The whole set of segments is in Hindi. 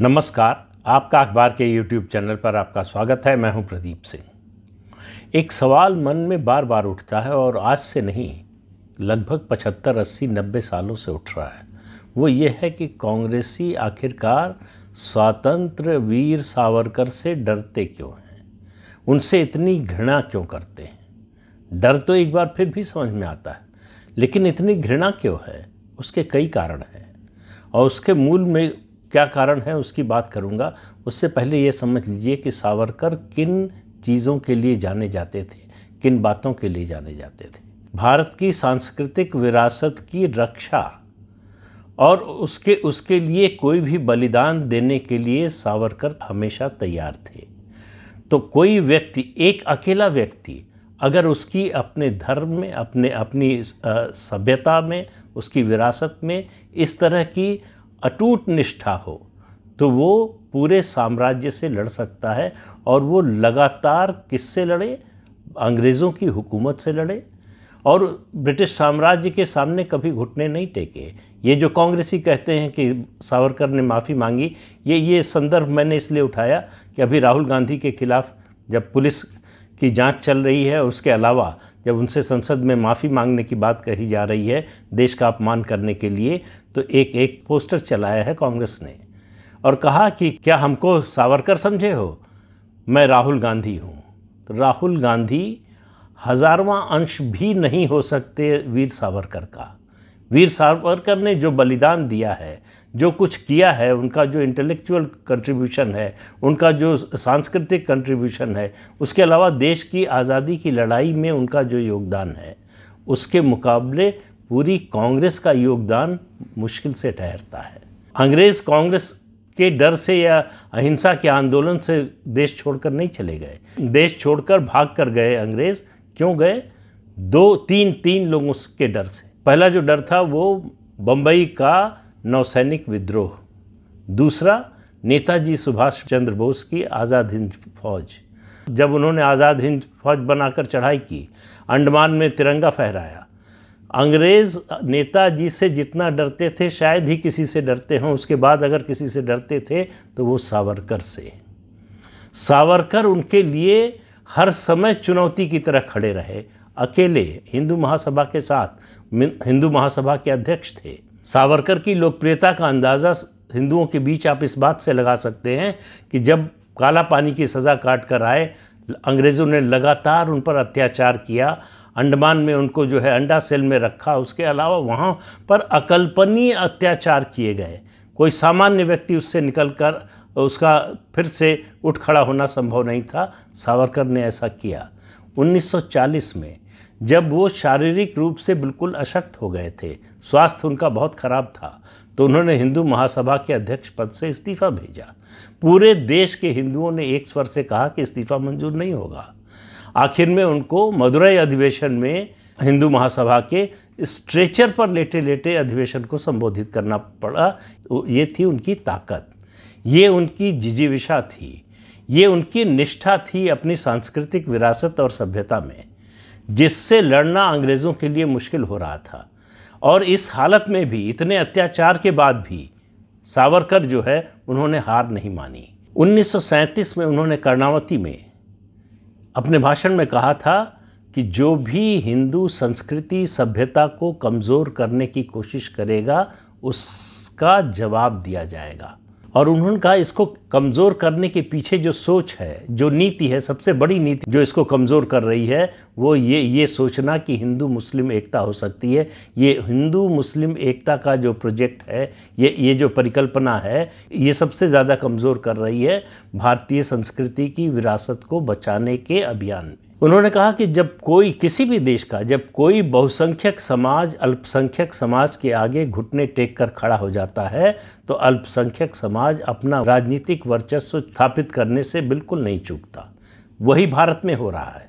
नमस्कार आपका अखबार के यूट्यूब चैनल पर आपका स्वागत है मैं हूं प्रदीप सिंह एक सवाल मन में बार बार उठता है और आज से नहीं लगभग पचहत्तर अस्सी नब्बे सालों से उठ रहा है वो ये है कि कांग्रेसी आखिरकार स्वतंत्र वीर सावरकर से डरते क्यों हैं उनसे इतनी घृणा क्यों करते हैं डर तो एक बार फिर भी समझ में आता है लेकिन इतनी घृणा क्यों है उसके कई कारण हैं और उसके मूल में क्या कारण है उसकी बात करूँगा उससे पहले ये समझ लीजिए कि सावरकर किन चीज़ों के लिए जाने जाते थे किन बातों के लिए जाने जाते थे भारत की सांस्कृतिक विरासत की रक्षा और उसके उसके लिए कोई भी बलिदान देने के लिए सावरकर हमेशा तैयार थे तो कोई व्यक्ति एक अकेला व्यक्ति अगर उसकी अपने धर्म में अपने अपनी सभ्यता में उसकी विरासत में इस तरह की अटूट निष्ठा हो तो वो पूरे साम्राज्य से लड़ सकता है और वो लगातार किससे लड़े अंग्रेज़ों की हुकूमत से लड़े और ब्रिटिश साम्राज्य के सामने कभी घुटने नहीं टेके ये जो कांग्रेसी कहते हैं कि सावरकर ने माफ़ी मांगी ये ये संदर्भ मैंने इसलिए उठाया कि अभी राहुल गांधी के खिलाफ जब पुलिस की जांच चल रही है उसके अलावा जब उनसे संसद में माफ़ी मांगने की बात कही जा रही है देश का अपमान करने के लिए तो एक एक पोस्टर चलाया है कांग्रेस ने और कहा कि क्या हमको सावरकर समझे हो मैं राहुल गांधी हूँ तो राहुल गांधी हजारवां अंश भी नहीं हो सकते वीर सावरकर का वीर सावरकर ने जो बलिदान दिया है जो कुछ किया है उनका जो इंटेलेक्चुअल कंट्रीब्यूशन है उनका जो सांस्कृतिक कंट्रीब्यूशन है उसके अलावा देश की आज़ादी की लड़ाई में उनका जो योगदान है उसके मुकाबले पूरी कांग्रेस का योगदान मुश्किल से ठहरता है अंग्रेज़ कांग्रेस के डर से या अहिंसा के आंदोलन से देश छोड़कर नहीं चले गए देश छोड़कर भाग कर गए अंग्रेज़ क्यों गए दो तीन तीन लोगों के डर से पहला जो डर था वो बम्बई का नौसैनिक विद्रोह दूसरा नेताजी सुभाष चंद्र बोस की आज़ाद हिंद फौज जब उन्होंने आज़ाद हिंद फौज बनाकर चढ़ाई की अंडमान में तिरंगा फहराया अंग्रेज़ नेताजी से जितना डरते थे शायद ही किसी से डरते हों उसके बाद अगर किसी से डरते थे तो वो सावरकर से सावरकर उनके लिए हर समय चुनौती की तरह खड़े रहे अकेले हिंदू महासभा के साथ हिंदू महासभा के अध्यक्ष थे सावरकर की लोकप्रियता का अंदाज़ा हिंदुओं के बीच आप इस बात से लगा सकते हैं कि जब काला पानी की सज़ा काट कर आए अंग्रेज़ों ने लगातार उन पर अत्याचार किया अंडमान में उनको जो है अंडा सेल में रखा उसके अलावा वहाँ पर अकल्पनीय अत्याचार किए गए कोई सामान्य व्यक्ति उससे निकल कर उसका फिर से उठ खड़ा होना संभव नहीं था सावरकर ने ऐसा किया 1940 में जब वो शारीरिक रूप से बिल्कुल अशक्त हो गए थे स्वास्थ्य उनका बहुत खराब था तो उन्होंने हिंदू महासभा के अध्यक्ष पद से इस्तीफा भेजा पूरे देश के हिंदुओं ने एक स्वर से कहा कि इस्तीफा मंजूर नहीं होगा आखिर में उनको मदुरई अधिवेशन में हिंदू महासभा के स्ट्रेचर पर लेटे लेटे अधिवेशन को संबोधित करना पड़ा तो ये थी उनकी ताकत ये उनकी जिजीविशा थी ये उनकी निष्ठा थी अपनी सांस्कृतिक विरासत और सभ्यता में जिससे लड़ना अंग्रेज़ों के लिए मुश्किल हो रहा था और इस हालत में भी इतने अत्याचार के बाद भी सावरकर जो है उन्होंने हार नहीं मानी 1937 में उन्होंने कर्णावती में अपने भाषण में कहा था कि जो भी हिंदू संस्कृति सभ्यता को कमज़ोर करने की कोशिश करेगा उसका जवाब दिया जाएगा और उन्होंने कहा इसको कमज़ोर करने के पीछे जो सोच है जो नीति है सबसे बड़ी नीति जो इसको कमज़ोर कर रही है वो ये ये सोचना कि हिंदू मुस्लिम एकता हो सकती है ये हिंदू मुस्लिम एकता का जो प्रोजेक्ट है ये ये जो परिकल्पना है ये सबसे ज़्यादा कमज़ोर कर रही है भारतीय संस्कृति की विरासत को बचाने के अभियान में उन्होंने कहा कि जब कोई किसी भी देश का जब कोई बहुसंख्यक समाज अल्पसंख्यक समाज के आगे घुटने टेक कर खड़ा हो जाता है तो अल्पसंख्यक समाज अपना राजनीतिक वर्चस्व स्थापित करने से बिल्कुल नहीं चूकता वही भारत में हो रहा है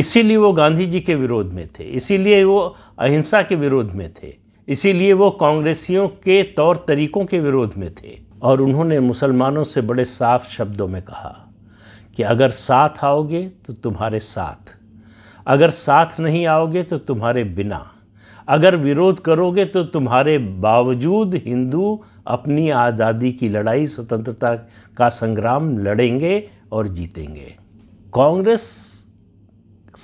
इसीलिए वो गांधी जी के विरोध में थे इसीलिए वो अहिंसा के विरोध में थे इसीलिए वो कांग्रेसियों के तौर तरीकों के विरोध में थे और उन्होंने मुसलमानों से बड़े साफ शब्दों में कहा कि अगर साथ आओगे तो तुम्हारे साथ अगर साथ नहीं आओगे तो तुम्हारे बिना अगर विरोध करोगे तो तुम्हारे बावजूद हिंदू अपनी आज़ादी की लड़ाई स्वतंत्रता का संग्राम लड़ेंगे और जीतेंगे कांग्रेस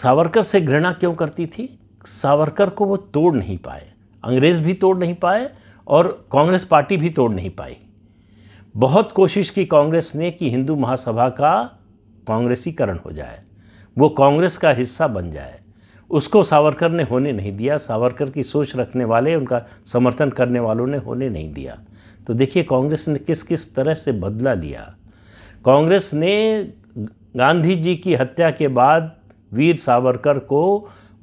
सावरकर से घृणा क्यों करती थी सावरकर को वो तोड़ नहीं पाए अंग्रेज़ भी तोड़ नहीं पाए और कांग्रेस पार्टी भी तोड़ नहीं पाई बहुत कोशिश की कांग्रेस ने कि हिंदू महासभा का कांग्रेसीकरण हो जाए वो कांग्रेस का हिस्सा बन जाए उसको सावरकर ने होने नहीं दिया सावरकर की सोच रखने वाले उनका समर्थन करने वालों ने होने नहीं दिया तो देखिए कांग्रेस ने किस किस तरह से बदला लिया कांग्रेस ने गांधी जी की हत्या के बाद वीर सावरकर को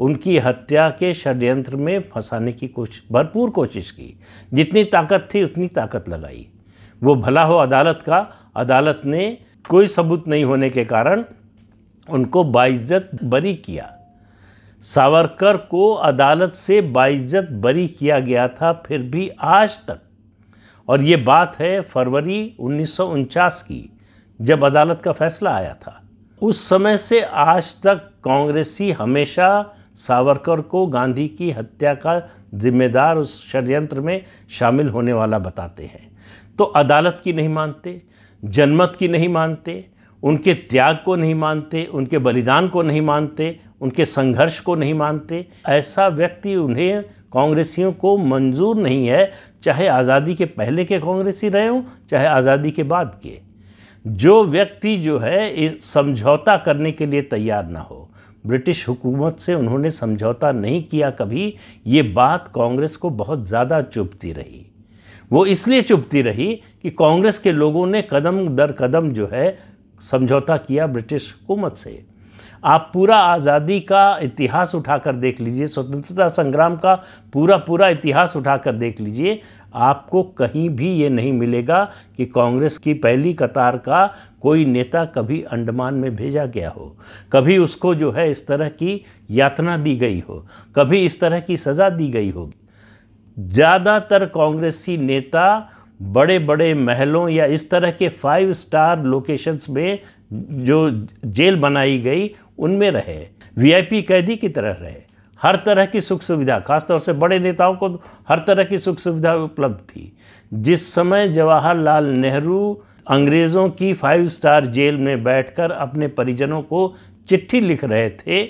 उनकी हत्या के षड्यंत्र में फंसाने की कोशिश भरपूर कोशिश की जितनी ताकत थी उतनी ताकत लगाई वो भला हो अदालत का अदालत ने कोई सबूत नहीं होने के कारण उनको बाइज्जत बरी किया सावरकर को अदालत से बाइज्जत बरी किया गया था फिर भी आज तक और ये बात है फरवरी उन्नीस की जब अदालत का फैसला आया था उस समय से आज तक कांग्रेसी हमेशा सावरकर को गांधी की हत्या का जिम्मेदार उस षडयंत्र में शामिल होने वाला बताते हैं तो अदालत की नहीं मानते जनमत की नहीं मानते उनके त्याग को नहीं मानते उनके बलिदान को नहीं मानते उनके संघर्ष को नहीं मानते ऐसा व्यक्ति उन्हें कांग्रेसियों को मंजूर नहीं है चाहे आज़ादी के पहले के कांग्रेसी रहे हों चाहे आज़ादी के बाद के जो व्यक्ति जो है समझौता करने के लिए तैयार ना हो ब्रिटिश हुकूमत से उन्होंने समझौता नहीं किया कभी ये बात कांग्रेस को बहुत ज़्यादा चुभती रही वो इसलिए चुपती रही कि कांग्रेस के लोगों ने कदम दर कदम जो है समझौता किया ब्रिटिश हुकूमत से आप पूरा आज़ादी का इतिहास उठाकर देख लीजिए स्वतंत्रता संग्राम का पूरा पूरा इतिहास उठाकर देख लीजिए आपको कहीं भी ये नहीं मिलेगा कि कांग्रेस की पहली कतार का कोई नेता कभी अंडमान में भेजा गया हो कभी उसको जो है इस तरह की यातना दी गई हो कभी इस तरह की सज़ा दी गई होगी ज़्यादातर कांग्रेसी नेता बड़े बड़े महलों या इस तरह के फाइव स्टार लोकेशंस में जो जेल बनाई गई उनमें रहे वीआईपी कैदी की तरह रहे हर तरह की सुख सुविधा खासतौर से बड़े नेताओं को हर तरह की सुख सुविधा उपलब्ध थी जिस समय जवाहरलाल नेहरू अंग्रेज़ों की फाइव स्टार जेल में बैठकर अपने परिजनों को चिट्ठी लिख रहे थे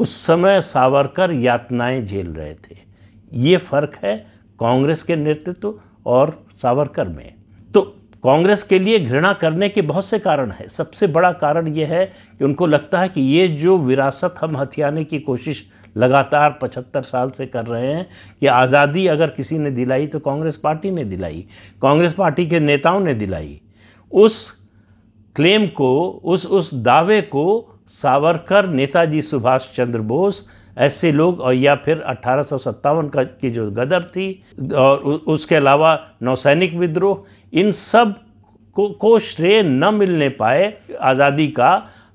उस समय सावरकर यातनाएं झेल रहे थे ये फ़र्क है कांग्रेस के नेतृत्व और सावरकर में तो कांग्रेस के लिए घृणा करने के बहुत से कारण हैं सबसे बड़ा कारण ये है कि उनको लगता है कि ये जो विरासत हम हथियाने की कोशिश लगातार पचहत्तर साल से कर रहे हैं कि आज़ादी अगर किसी ने दिलाई तो कांग्रेस पार्टी ने दिलाई कांग्रेस पार्टी के नेताओं ने दिलाई उस क्लेम को उस उस दावे को सावरकर नेताजी सुभाष चंद्र बोस ऐसे लोग और या फिर अट्ठारह का की जो गदर थी और उसके अलावा नौसैनिक विद्रोह इन सब को, को श्रेय न मिलने पाए आज़ादी का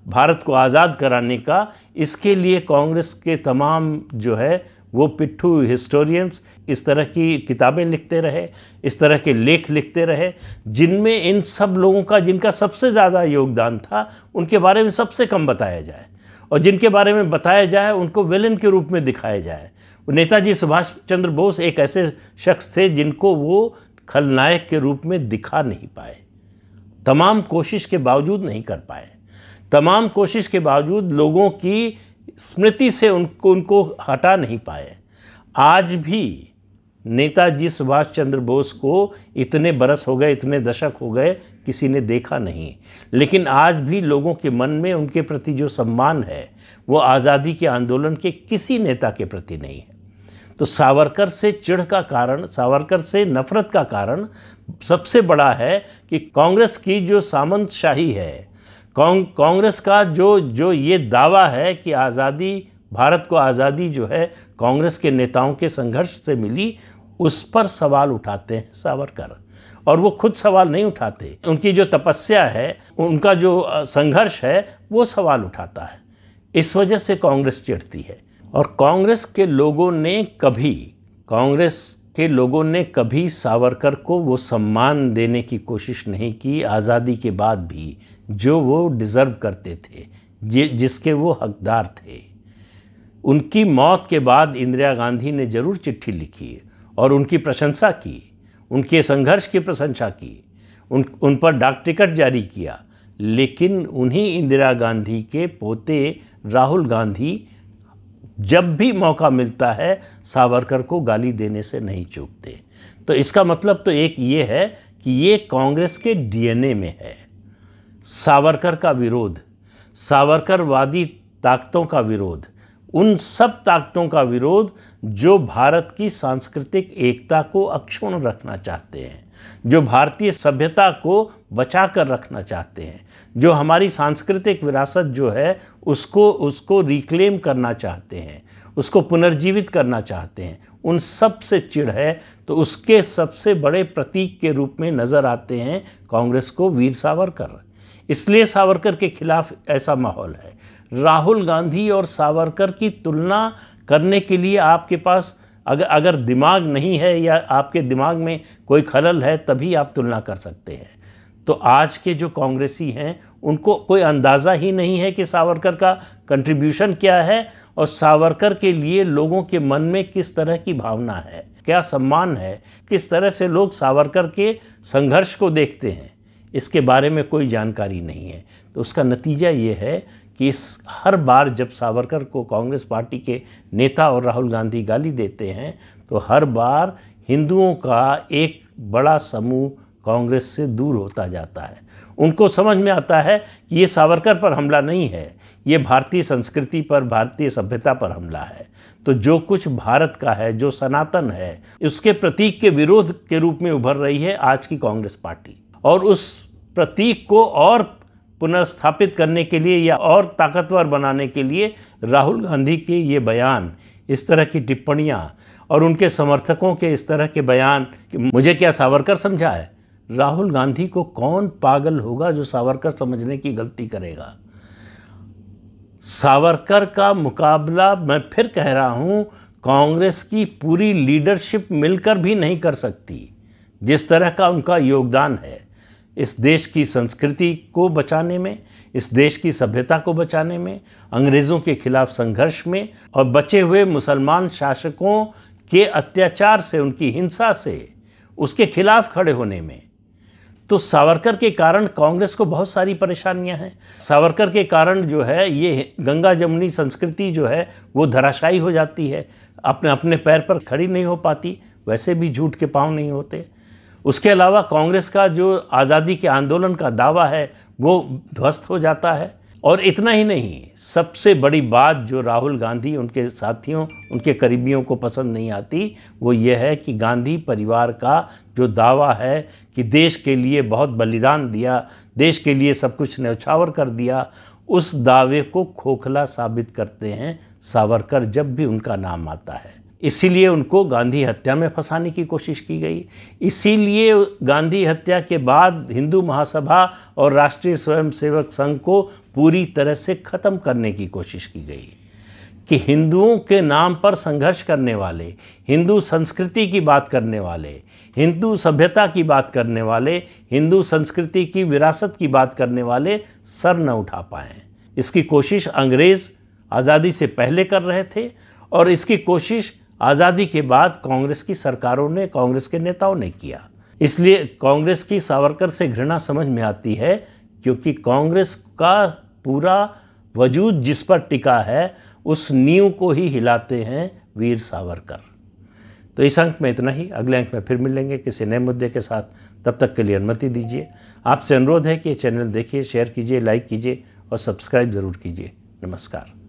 भारत को आज़ाद कराने का इसके लिए कांग्रेस के तमाम जो है वो पिट्ठू हिस्टोरियंस इस तरह की किताबें लिखते रहे इस तरह के लेख लिखते रहे जिनमें इन सब लोगों का जिनका सबसे ज़्यादा योगदान था उनके बारे में सबसे कम बताया जाए और जिनके बारे में बताया जाए उनको विलन के रूप में दिखाया जाए नेताजी सुभाष चंद्र बोस एक ऐसे शख्स थे जिनको वो खलनायक के रूप में दिखा नहीं पाए तमाम कोशिश के बावजूद नहीं कर पाए तमाम कोशिश के बावजूद लोगों की स्मृति से उनको उनको हटा नहीं पाए आज भी नेताजी सुभाष चंद्र बोस को इतने बरस हो गए इतने दशक हो गए किसी ने देखा नहीं लेकिन आज भी लोगों के मन में उनके प्रति जो सम्मान है वो आज़ादी के आंदोलन के किसी नेता के प्रति नहीं है तो सावरकर से चिढ़ का कारण सावरकर से नफरत का कारण सबसे बड़ा है कि कांग्रेस की जो सामंत शाही है कांग्रेस का जो जो ये दावा है कि आज़ादी भारत को आज़ादी जो है कांग्रेस के नेताओं के संघर्ष से मिली उस पर सवाल उठाते हैं सावरकर और वो खुद सवाल नहीं उठाते उनकी जो तपस्या है उनका जो संघर्ष है वो सवाल उठाता है इस वजह से कांग्रेस चिढ़ती है और कांग्रेस के लोगों ने कभी कांग्रेस के लोगों ने कभी सावरकर को वो सम्मान देने की कोशिश नहीं की आज़ादी के बाद भी जो वो डिज़र्व करते थे जिसके वो हकदार थे उनकी मौत के बाद इंदिरा गांधी ने ज़रूर चिट्ठी लिखी और उनकी प्रशंसा की उनके संघर्ष की प्रशंसा की उन उन पर डाक टिकट जारी किया लेकिन उन्हीं इंदिरा गांधी के पोते राहुल गांधी जब भी मौका मिलता है सावरकर को गाली देने से नहीं चूकते तो इसका मतलब तो एक ये है कि ये कांग्रेस के डीएनए में है सावरकर का विरोध सावरकरवादी ताकतों का विरोध उन सब ताकतों का विरोध जो भारत की सांस्कृतिक एकता को अक्षुण रखना चाहते हैं जो भारतीय सभ्यता को बचा कर रखना चाहते हैं जो हमारी सांस्कृतिक विरासत जो है उसको उसको रिक्लेम करना चाहते हैं उसको पुनर्जीवित करना चाहते हैं उन सब से चिड़ है तो उसके सबसे बड़े प्रतीक के रूप में नज़र आते हैं कांग्रेस को वीर सावरकर इसलिए सावरकर के खिलाफ ऐसा माहौल है राहुल गांधी और सावरकर की तुलना करने के लिए आपके पास अगर अगर दिमाग नहीं है या आपके दिमाग में कोई खलल है तभी आप तुलना कर सकते हैं तो आज के जो कांग्रेसी हैं उनको कोई अंदाज़ा ही नहीं है कि सावरकर का कंट्रीब्यूशन क्या है और सावरकर के लिए लोगों के मन में किस तरह की भावना है क्या सम्मान है किस तरह से लोग सावरकर के संघर्ष को देखते हैं इसके बारे में कोई जानकारी नहीं है तो उसका नतीजा ये है कि इस हर बार जब सावरकर को कांग्रेस पार्टी के नेता और राहुल गांधी गाली देते हैं तो हर बार हिंदुओं का एक बड़ा समूह कांग्रेस से दूर होता जाता है उनको समझ में आता है कि ये सावरकर पर हमला नहीं है ये भारतीय संस्कृति पर भारतीय सभ्यता पर हमला है तो जो कुछ भारत का है जो सनातन है उसके प्रतीक के विरोध के रूप में उभर रही है आज की कांग्रेस पार्टी और उस प्रतीक को और पुनर्स्थापित करने के लिए या और ताकतवर बनाने के लिए राहुल गांधी के ये बयान इस तरह की टिप्पणियाँ और उनके समर्थकों के इस तरह के बयान कि मुझे क्या सावरकर समझा है राहुल गांधी को कौन पागल होगा जो सावरकर समझने की गलती करेगा सावरकर का मुकाबला मैं फिर कह रहा हूँ कांग्रेस की पूरी लीडरशिप मिलकर भी नहीं कर सकती जिस तरह का उनका योगदान है इस देश की संस्कृति को बचाने में इस देश की सभ्यता को बचाने में अंग्रेज़ों के खिलाफ संघर्ष में और बचे हुए मुसलमान शासकों के अत्याचार से उनकी हिंसा से उसके खिलाफ खड़े होने में तो सावरकर के कारण कांग्रेस को बहुत सारी परेशानियां हैं सावरकर के कारण जो है ये गंगा जमुनी संस्कृति जो है वो धराशायी हो जाती है अपने अपने पैर पर खड़ी नहीं हो पाती वैसे भी झूठ के पाँव नहीं होते उसके अलावा कांग्रेस का जो आज़ादी के आंदोलन का दावा है वो ध्वस्त हो जाता है और इतना ही नहीं सबसे बड़ी बात जो राहुल गांधी उनके साथियों उनके करीबियों को पसंद नहीं आती वो ये है कि गांधी परिवार का जो दावा है कि देश के लिए बहुत बलिदान दिया देश के लिए सब कुछ न्यौछावर कर दिया उस दावे को खोखला साबित करते हैं सावरकर जब भी उनका नाम आता है इसीलिए उनको गांधी हत्या में फंसाने की कोशिश की गई इसीलिए गांधी हत्या के बाद हिंदू महासभा और राष्ट्रीय स्वयंसेवक संघ को पूरी तरह से ख़त्म करने की कोशिश की गई कि हिंदुओं के नाम पर संघर्ष करने वाले हिंदू संस्कृति की बात करने वाले हिंदू सभ्यता की बात करने वाले हिंदू संस्कृति की विरासत की बात करने वाले सर न उठा पाएँ इसकी कोशिश अंग्रेज़ आज़ादी से पहले कर रहे थे और इसकी कोशिश आज़ादी के बाद कांग्रेस की सरकारों ने कांग्रेस के नेताओं ने किया इसलिए कांग्रेस की सावरकर से घृणा समझ में आती है क्योंकि कांग्रेस का पूरा वजूद जिस पर टिका है उस नींव को ही हिलाते हैं वीर सावरकर तो इस अंक में इतना ही अगले अंक में फिर मिलेंगे किसी नए मुद्दे के साथ तब तक के लिए अनुमति दीजिए आपसे अनुरोध है कि ये चैनल देखिए शेयर कीजिए लाइक कीजिए और सब्सक्राइब ज़रूर कीजिए नमस्कार